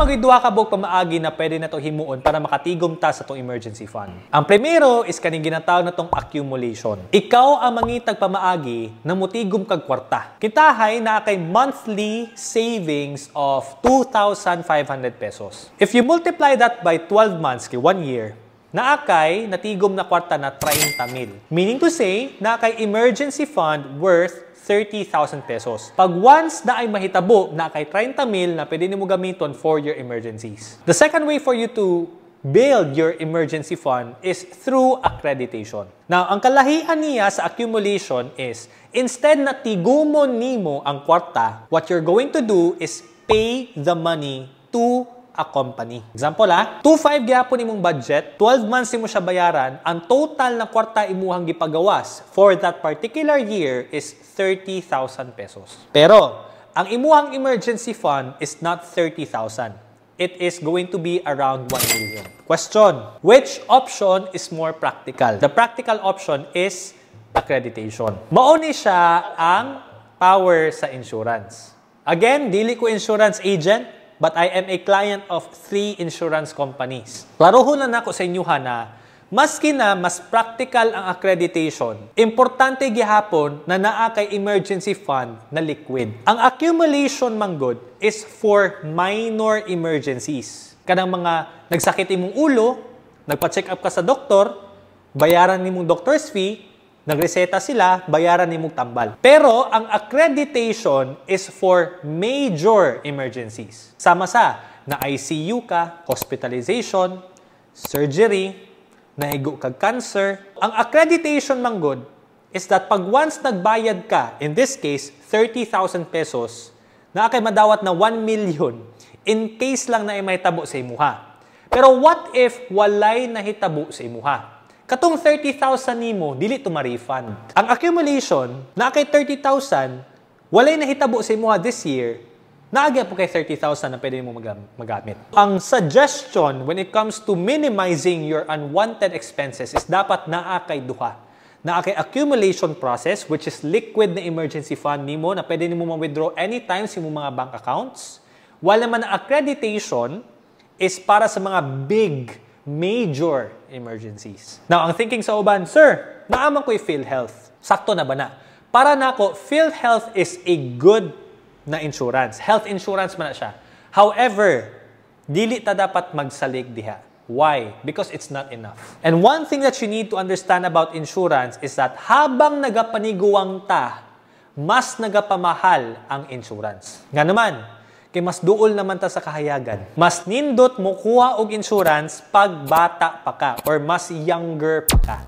magidwa ka bog pamaagi na pwede na to himuon para makatigom ta sa tong emergency fund. Ang primero is kaning ginatawag na tong accumulation. Ikaw ang mangitag pamaagi na mutigom kag kwarta. Kitahay na kay monthly savings of 2,500 pesos. If you multiply that by 12 months, kay 1 year, naakay natigom na kwarta na 30,000. Meaning to say, naakay emergency fund worth 30,000 pesos. Pag once na ay mahitabo na kay 30 mil na pwede nimo gamiton for your emergencies. The second way for you to build your emergency fund is through accreditation. Now, ang kalahian niya sa accumulation is instead na tigumon nimo ang kwarta, what you're going to do is pay the money a company. Example ah, 2.5 gihapon imong budget, 12 months imo siya bayaran, ang total na kwarta imuhang gipagawas for that particular year is 30,000 pesos. Pero, ang imuhang emergency fund is not 30,000 it is going to be around 1 million. Question, which option is more practical? The practical option is accreditation. Mauni siya ang power sa insurance. Again, dili ko insurance agent, but I am a client of three insurance companies. Klarohon na nako sa inyo na Maski na mas practical ang accreditation, importante gihapon na naa kay emergency fund na liquid. Ang accumulation manggod is for minor emergencies. Kanang mga nagsakit imong ulo, nagpa-check up ka sa doktor, bayaran nimong doctor's fee, Nagreseta sila, bayaran ni tambal. Pero ang accreditation is for major emergencies. Sama sa na ICU ka, hospitalization, surgery, naigo kag cancer. Ang accreditation mang good is that pag once nagbayad ka, in this case, 30,000 pesos, na kay madawat na 1 million in case lang na may tabo sa imuha. Pero what if walay nahitabo sa imuha? Katong 30,000 nimo dili to ma-refund. Ang accumulation na kay 30,000 walay hitabo sa imo this year naagya po kay 30,000 na pwede mo magamit. Ang suggestion when it comes to minimizing your unwanted expenses is dapat naa kay duha. Naa kay accumulation process which is liquid na emergency fund nimo na pwede mo ma-withdraw anytime sa imong mga bank accounts. Wala man na accreditation is para sa mga big major emergencies. Now, ang thinking sa uban, Sir, naaman ko yung PhilHealth. Sakto na ba na? Para na ako, PhilHealth is a good na insurance. Health insurance man na siya. However, dili ta dapat magsalig diha. Why? Because it's not enough. And one thing that you need to understand about insurance is that habang nagapaniguwang ta, mas nagapamahal ang insurance. Nga naman, Kay mas duol naman ta sa kahayagan. Mas nindot mo kuha og insurance pag bata pa ka or mas younger pa ka.